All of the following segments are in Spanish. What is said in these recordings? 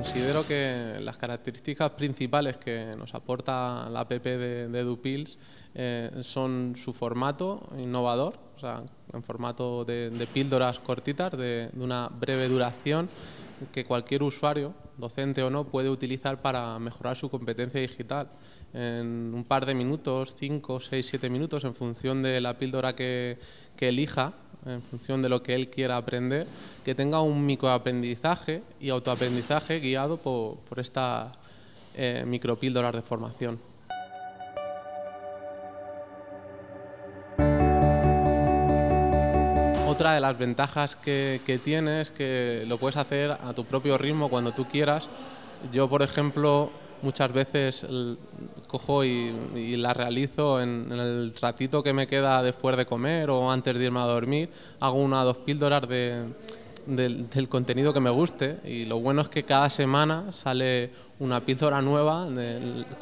considero que las características principales que nos aporta la app de, de Dupils eh, son su formato innovador, o sea, en formato de, píldoras cortitas de, una breve duración que cualquier usuario, docente o no, puede utilizar para mejorar su competencia digital. En un par de minutos, 5, seis, siete minutos, en función de la píldora que elija, en función de lo que él quiera aprender, que tenga un microaprendizaje y autoaprendizaje guiado por, esta eh, micropíldoras de formación. Otra de las ventajas que, que tiene es que lo puedes hacer a tu propio ritmo cuando tú quieras. Yo, por ejemplo, muchas veces cojo y, la realizo en, el ratito que me queda después de comer o antes de irme a dormir. Hago una o dos píldoras de, del, contenido que me guste y lo bueno es que cada semana sale una píldora nueva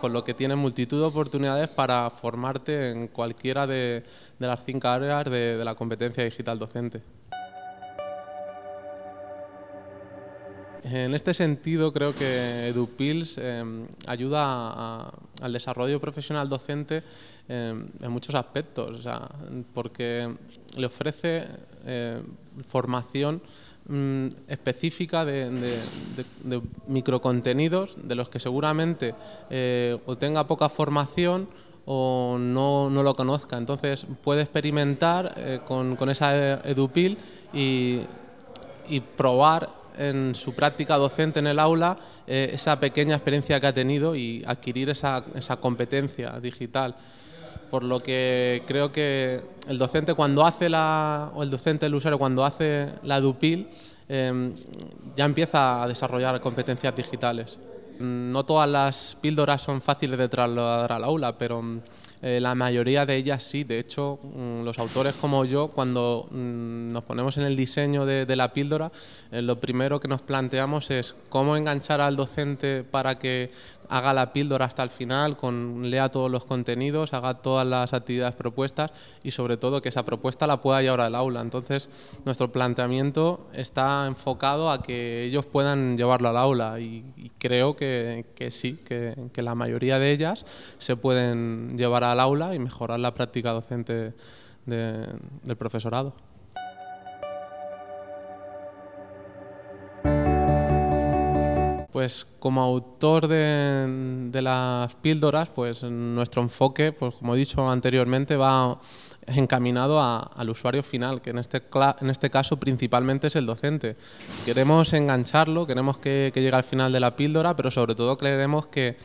con lo que tienes multitud de oportunidades para formarte en cualquiera de, las cinco áreas de la competencia digital docente. En este sentido, creo que EduPils eh, ayuda al desarrollo profesional docente eh, en muchos aspectos, porque le ofrece eh, formación mm, específica de, de, de, microcontenidos de los que seguramente o tenga poca formación o no, lo conozca. Entonces puede experimentar con, con esa edupil y y probar en su práctica docente en el aula eh, esa pequeña experiencia que ha tenido y adquirir esa, competencia digital. Por lo que creo que el docente cuando hace la, o el docente el usuario cuando hace la DUPIL em, ya empieza a desarrollar competencias digitales. No todas las píldoras son fáciles de trasladar al aula, pero eh, la mayoría de ellas sí, de hecho, mm, los autores como yo, cuando mm, nos ponemos en el diseño de, la píldora, eh, lo primero que nos planteamos es cómo enganchar al docente para que haga la píldora hasta el final, con, lea todos los contenidos, haga todas las actividades propuestas y sobre todo que esa propuesta la pueda llevar al aula. Entonces, nuestro planteamiento está enfocado a que ellos puedan llevarlo al aula y, creo que, sí, que, la mayoría de ellas se pueden llevar al aula y mejorar la práctica docente del profesorado. Pues como autor de, las píldoras, pues nuestro enfoque, pues como he dicho anteriormente, va encaminado al usuario final, que en este, en este caso principalmente es el docente. Queremos engancharlo, queremos que, que llegue al final de la píldora, pero sobre todo queremos que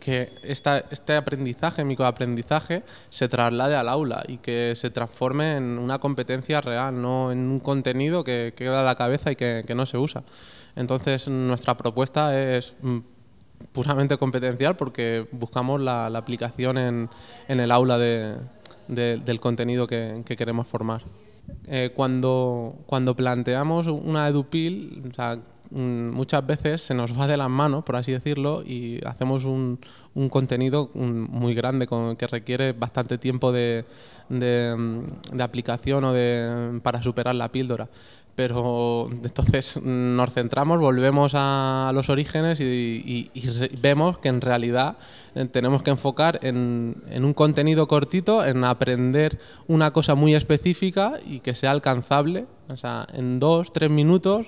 que este aprendizaje, microaprendizaje, se traslade al aula y que se transforme en una competencia real, no en un contenido que queda a la cabeza y que, no se usa. Entonces, nuestra propuesta es mm, puramente competencial porque buscamos la, aplicación en, el aula del contenido que, queremos formar. Eh, cuando, cuando planteamos una EduPil, o sea, Mm, muchas veces se nos va de las manos, por así decirlo, y hacemos un, contenido muy grande que requiere bastante tiempo de, mm, aplicación o de, mm, para superar la píldora pero entonces nos centramos, volvemos a los orígenes y, vemos que en realidad eh, tenemos que enfocar en, en, un contenido cortito, en aprender una cosa muy específica y que sea alcanzable, o sea, en dos, tres minutos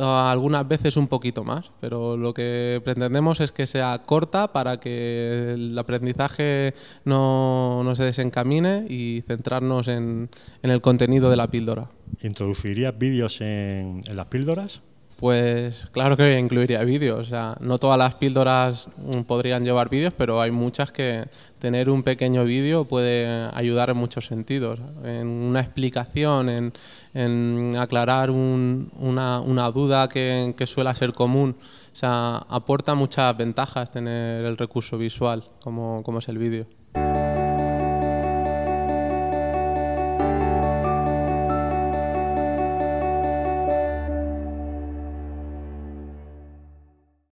algunas veces un poquito más, pero lo que pretendemos es que sea corta para que el aprendizaje no, no se desencamine y centrarnos en, en, el contenido de la píldora. ¿Introducirías vídeos en, en las píldoras? Pues claro que incluiría vídeos. O sea, no todas las píldoras mm, podrían llevar vídeos, pero hay muchas que tener un pequeño vídeo puede ayudar en muchos sentidos. En una explicación, en, aclarar una, una, duda que, que suele ser común. O sea, aporta muchas ventajas tener el recurso visual como, como es el vídeo.